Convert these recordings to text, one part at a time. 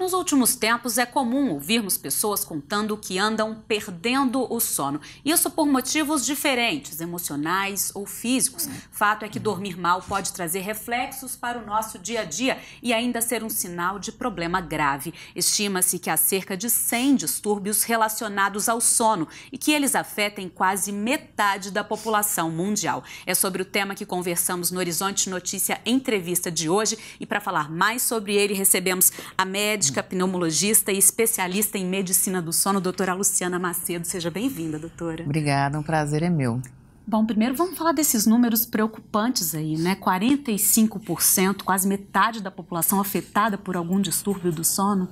Nos últimos tempos é comum ouvirmos pessoas contando que andam perdendo o sono. Isso por motivos diferentes, emocionais ou físicos. Fato é que dormir mal pode trazer reflexos para o nosso dia a dia e ainda ser um sinal de problema grave. Estima-se que há cerca de 100 distúrbios relacionados ao sono e que eles afetem quase metade da população mundial. É sobre o tema que conversamos no Horizonte Notícia Entrevista de hoje e para falar mais sobre ele recebemos a Média médica, pneumologista e especialista em medicina do sono, doutora Luciana Macedo. Seja bem-vinda, doutora. Obrigada, um prazer é meu. Bom, primeiro vamos falar desses números preocupantes aí, né? 45%, quase metade da população afetada por algum distúrbio do sono.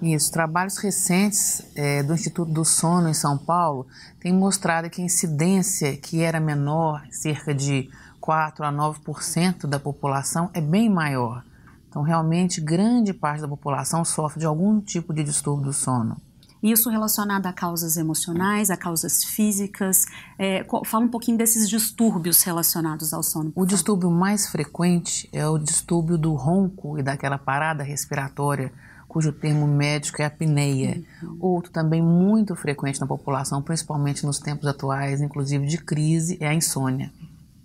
Isso, trabalhos recentes é, do Instituto do Sono em São Paulo têm mostrado que a incidência, que era menor, cerca de 4 a 9% da população, é bem maior. Então, realmente, grande parte da população sofre de algum tipo de distúrbio do sono. Isso relacionado a causas emocionais, a causas físicas. É, fala um pouquinho desses distúrbios relacionados ao sono. O distúrbio mais frequente é o distúrbio do ronco e daquela parada respiratória, cujo termo médico é apneia. Uhum. Outro também muito frequente na população, principalmente nos tempos atuais, inclusive de crise, é a insônia.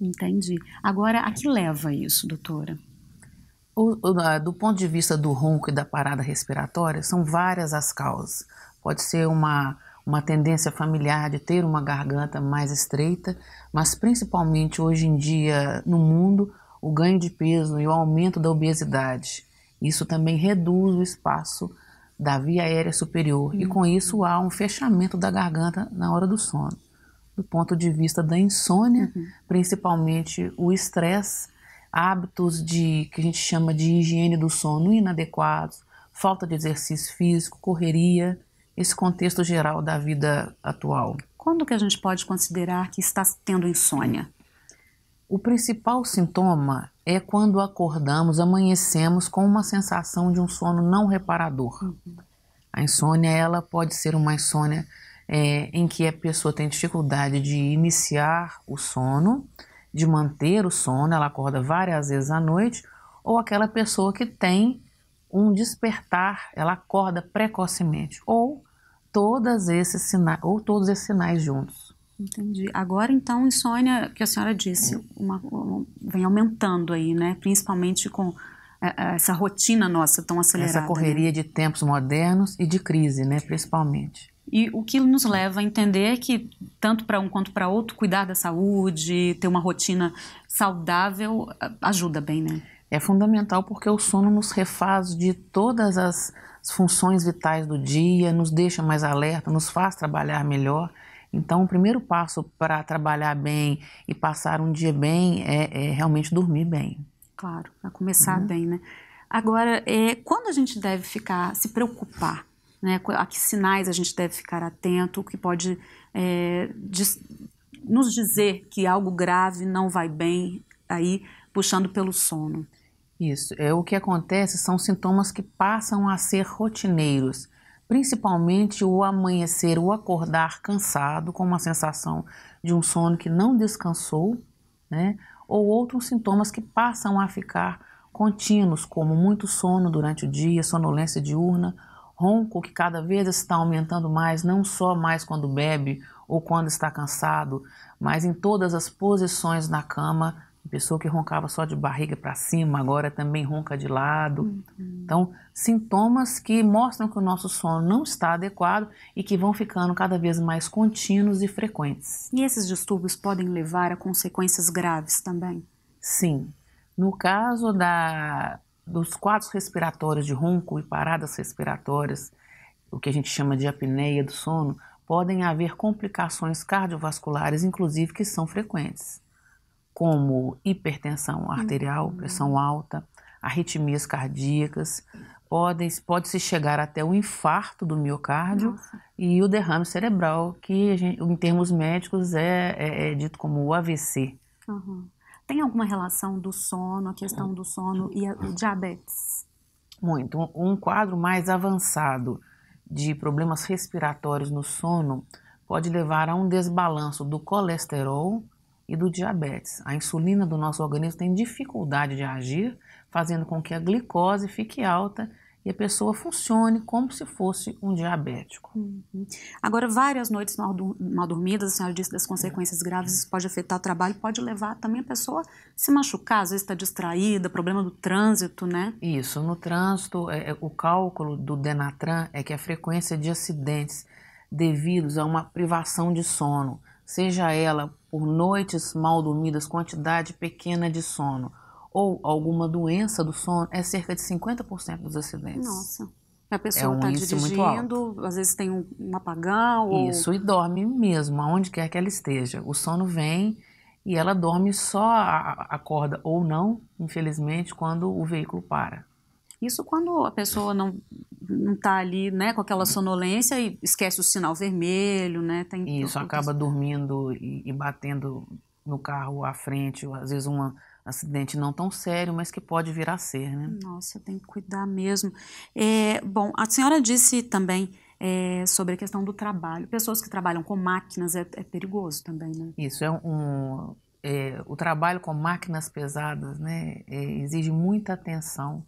Entendi. Agora, a que leva isso, doutora? do ponto de vista do ronco e da parada respiratória, são várias as causas. Pode ser uma, uma tendência familiar de ter uma garganta mais estreita, mas principalmente hoje em dia no mundo, o ganho de peso e o aumento da obesidade. Isso também reduz o espaço da via aérea superior hum. e com isso há um fechamento da garganta na hora do sono. Do ponto de vista da insônia, uhum. principalmente o estresse hábitos de que a gente chama de higiene do sono inadequados, falta de exercício físico, correria, esse contexto geral da vida atual. Quando que a gente pode considerar que está tendo insônia? O principal sintoma é quando acordamos, amanhecemos com uma sensação de um sono não reparador. Uhum. A insônia ela pode ser uma insônia é, em que a pessoa tem dificuldade de iniciar o sono, de manter o sono, ela acorda várias vezes à noite, ou aquela pessoa que tem um despertar, ela acorda precocemente, ou todas esses sinais, ou todos esses sinais juntos. Entendi. Agora então, insônia que a senhora disse, uma, uma, vem aumentando aí, né? Principalmente com é, é, essa rotina nossa tão acelerada. Essa né? correria né? de tempos modernos e de crise, né? Principalmente. E o que nos leva a entender que, tanto para um quanto para outro, cuidar da saúde, ter uma rotina saudável, ah, ajuda bem, né? É fundamental porque o sono nos refaz de todas as funções vitais do dia, nos deixa mais alerta, nos faz trabalhar melhor. Então, o primeiro passo para trabalhar bem e passar um dia bem é, é realmente dormir bem. Claro, para começar uhum. bem, né? Agora, é, quando a gente deve ficar, se preocupar né, a que sinais a gente deve ficar atento, o que pode é, diz, nos dizer que algo grave não vai bem, aí puxando pelo sono. Isso, é o que acontece são sintomas que passam a ser rotineiros, principalmente o amanhecer, o acordar cansado, com uma sensação de um sono que não descansou, né? ou outros sintomas que passam a ficar contínuos, como muito sono durante o dia, sonolência diurna ronco que cada vez está aumentando mais, não só mais quando bebe ou quando está cansado, mas em todas as posições na cama. pessoa que roncava só de barriga para cima, agora também ronca de lado. Uhum. Então, sintomas que mostram que o nosso sono não está adequado e que vão ficando cada vez mais contínuos e frequentes. E esses distúrbios podem levar a consequências graves também? Sim. No caso da dos quadros respiratórios de ronco e paradas respiratórias, o que a gente chama de apneia do sono, podem haver complicações cardiovasculares, inclusive que são frequentes, como hipertensão arterial, uhum. pressão alta, arritmias cardíacas, podem, pode se chegar até o infarto do miocárdio Nossa. e o derrame cerebral, que gente, em termos médicos é, é, é, dito como o AVC. Uhum. Tem alguma relação do sono, a questão do sono e a, o diabetes? Muito. Um, um quadro mais avançado de problemas respiratórios no sono pode levar a um desbalanço do colesterol e do diabetes. A insulina do nosso organismo tem dificuldade de agir, fazendo com que a glicose fique alta e a pessoa funcione como se fosse um diabético. Uhum. Agora, várias noites mal, mal, dormidas, a senhora disse das consequências graves, isso pode afetar o trabalho, pode levar também a pessoa a se machucar, às vezes está distraída, problema do trânsito, né? Isso, no trânsito, é, é, o cálculo do Denatran é que a frequência de acidentes devidos a uma privação de sono, seja ela por noites mal dormidas, quantidade pequena de sono, ou alguma doença do sono é cerca de 50% dos acidentes. Nossa. A pessoa está é um tá dirigindo, às vezes tem um, apagão. Ou... Isso, e dorme mesmo, aonde quer que ela esteja. O sono vem e ela dorme só acorda ou não, infelizmente, quando o veículo para. Isso quando a pessoa não não está ali, né, com aquela sonolência e esquece o sinal vermelho, né? Tem Isso acaba dormindo e, e batendo no carro à frente, às vezes uma acidente não tão sério, mas que pode vir a ser, né? Nossa, tem que cuidar mesmo. É, bom, a senhora disse também é, sobre a questão do trabalho. Pessoas que trabalham com máquinas é, é perigoso também, né? Isso, é um, é, o trabalho com máquinas pesadas né, é, exige muita atenção.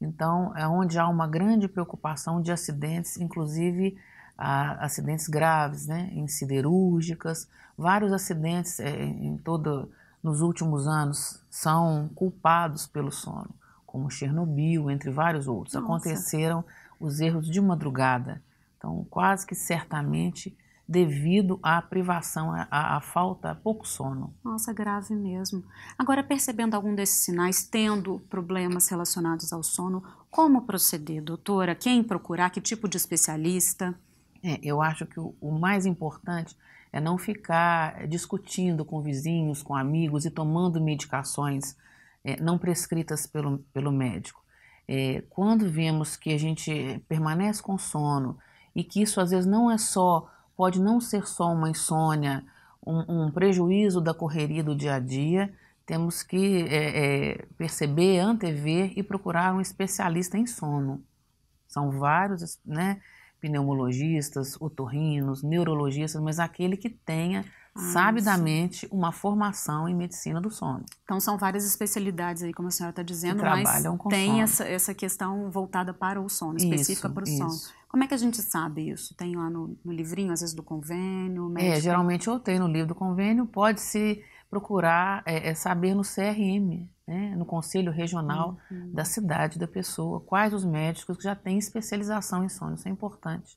Então, é onde há uma grande preocupação de acidentes, inclusive acidentes graves, né, em siderúrgicas, vários acidentes é, em todo nos últimos anos são culpados pelo sono, como Chernobyl, entre vários outros. Nossa. Aconteceram os erros de madrugada, então quase que certamente devido à privação, à, à, falta, a pouco sono. Nossa, grave mesmo. Agora, percebendo algum desses sinais, tendo problemas relacionados ao sono, como proceder, doutora? Quem procurar? Que tipo de especialista? É, eu acho que o, o mais importante é não ficar é, discutindo com vizinhos, com amigos e tomando medicações é, não prescritas pelo, pelo médico. É, quando vemos que a gente permanece com sono e que isso às vezes não é só, pode não ser só uma insônia, um, um prejuízo da correria do dia a dia, temos que é, é perceber, antever e procurar um especialista em sono. São vários, né? pneumologistas, otorrinos, neurologistas, mas aquele que tenha ah, sabidamente uma formação em medicina do sono. Então são várias especialidades aí, como a senhora está dizendo, mas tem essa, essa, questão voltada para o sono, específica isso, para o isso. sono. Como é que a gente sabe isso? Tem lá no, no livrinho, às vezes, do convênio? É, médico? É, geralmente ou tem no livro do convênio, pode se procurar é, é saber no CRM, né, no conselho regional uhum. da cidade da pessoa, quais os médicos que já têm especialização em sono. Isso é importante.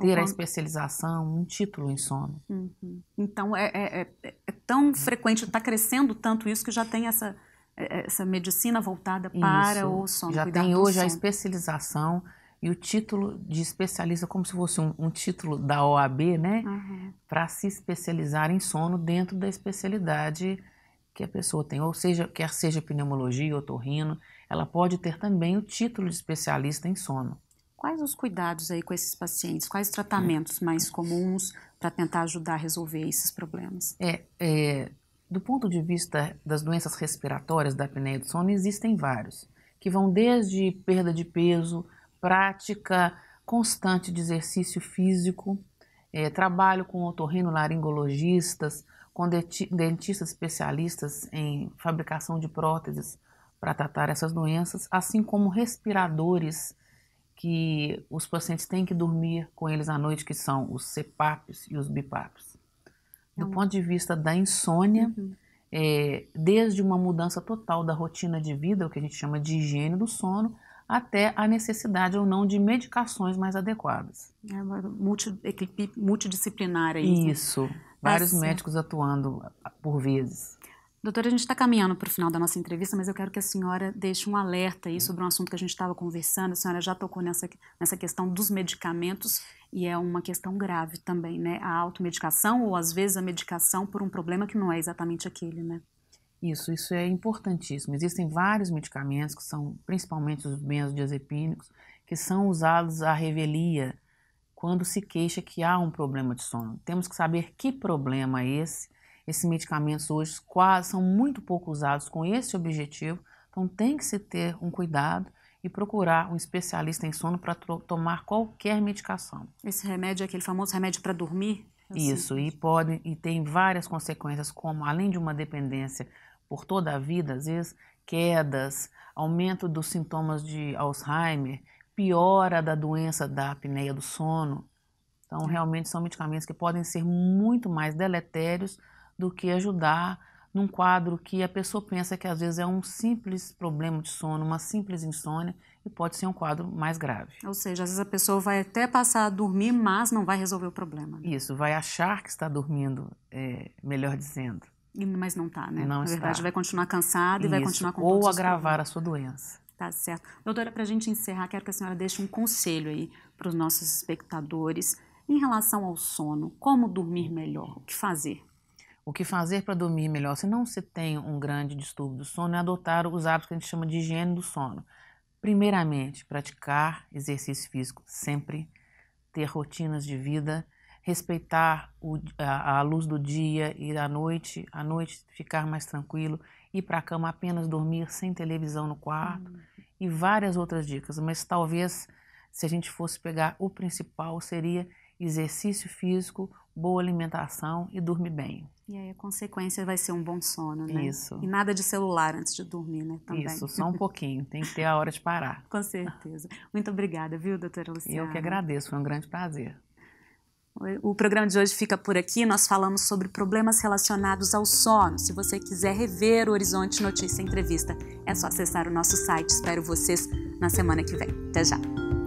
Ter uhum. a especialização, um título em sono. Uhum. Então, é, é, é, é tão frequente, está crescendo tanto isso que já tem essa, é, é, essa medicina voltada para isso. o sono. Já tem hoje a especialização e o título de especialista, é como se fosse um, um título da OAB, né? Uhum. Para se especializar em sono dentro da especialidade que a pessoa tem. Ou seja, quer seja pneumologia, otorrino, ela pode ter também o título de especialista em sono. Quais os cuidados aí com esses pacientes? Quais tratamentos mais comuns para tentar ajudar a resolver esses problemas? É, é, do ponto de vista das doenças respiratórias da apneia do sono, existem vários, que vão desde perda de peso, prática constante de exercício físico, é, trabalho com otorrinolaringologistas, com dentistas especialistas em fabricação de próteses para tratar essas doenças, assim como respiradores que os pacientes têm que dormir com eles à noite, que são os CPAPs e os BIPAPs. Do hum. ponto de vista da insônia, uhum. é, desde uma mudança total da rotina de vida, o que a gente chama de higiene do sono, até a necessidade ou não de medicações mais adequadas. É uma multi, equipe multidisciplinar aí. Né? Isso, né? vários Essa. médicos atuando por vezes. Doutora, a gente está caminhando para o final da nossa entrevista, mas eu quero que a senhora deixe um alerta aí sobre um assunto que a gente estava conversando. A senhora já tocou nessa, nessa questão dos medicamentos e é uma questão grave também, né? A automedicação ou às vezes a medicação por um problema que não é exatamente aquele, né? Isso, isso é importantíssimo. Existem vários medicamentos que são, principalmente os benzodiazepínicos, que são usados à revelia quando se queixa que há um problema de sono. Temos que saber que problema é esse. Esses medicamentos hoje quase são muito pouco usados com esse objetivo, então tem que se ter um cuidado e procurar um especialista em sono para tomar qualquer medicação. Esse remédio é aquele famoso remédio para dormir? É assim isso, e pode e tem várias consequências, como além de uma dependência por toda a vida, às vezes quedas, aumento dos sintomas de Alzheimer, piora da doença da apneia do sono. Então, realmente são medicamentos que podem ser muito mais deletérios do que ajudar num quadro que a pessoa pensa que às vezes é um simples problema de sono, uma simples insônia e pode ser um quadro mais grave. Ou seja, às vezes a pessoa vai até passar a dormir, mas não vai resolver o problema. Né? Isso, vai achar que está dormindo, é, melhor dizendo. Mas não está, né? Não Na verdade, está. vai continuar cansado Isso. e vai continuar com Ou agravar a sua doença. Tá certo. Doutora, para a gente encerrar, quero que a senhora deixe um conselho aí para os nossos espectadores em relação ao sono. Como dormir melhor? O que fazer? O que fazer para dormir melhor? Se não se tem um grande distúrbio do sono, é adotar os hábitos que a gente chama de higiene do sono. Primeiramente, praticar exercício físico sempre, ter rotinas de vida respeitar o, a, a, luz do dia e da noite, à noite ficar mais tranquilo, ir para a cama apenas dormir sem televisão no quarto uhum. e várias outras dicas. Mas talvez, se a gente fosse pegar o principal, seria exercício físico, boa alimentação e dormir bem. E aí a consequência vai ser um bom sono, né? Isso. E nada de celular antes de dormir, né? Também. Isso, só um pouquinho. Tem que ter a hora de parar. Com certeza. Muito obrigada, viu, doutora Luciana? Eu que agradeço, foi um grande prazer. O programa de hoje fica por aqui. Nós falamos sobre problemas relacionados ao sono. Se você quiser rever o Horizonte Notícia Entrevista, é só acessar o nosso site. Espero vocês na semana que vem. Até já!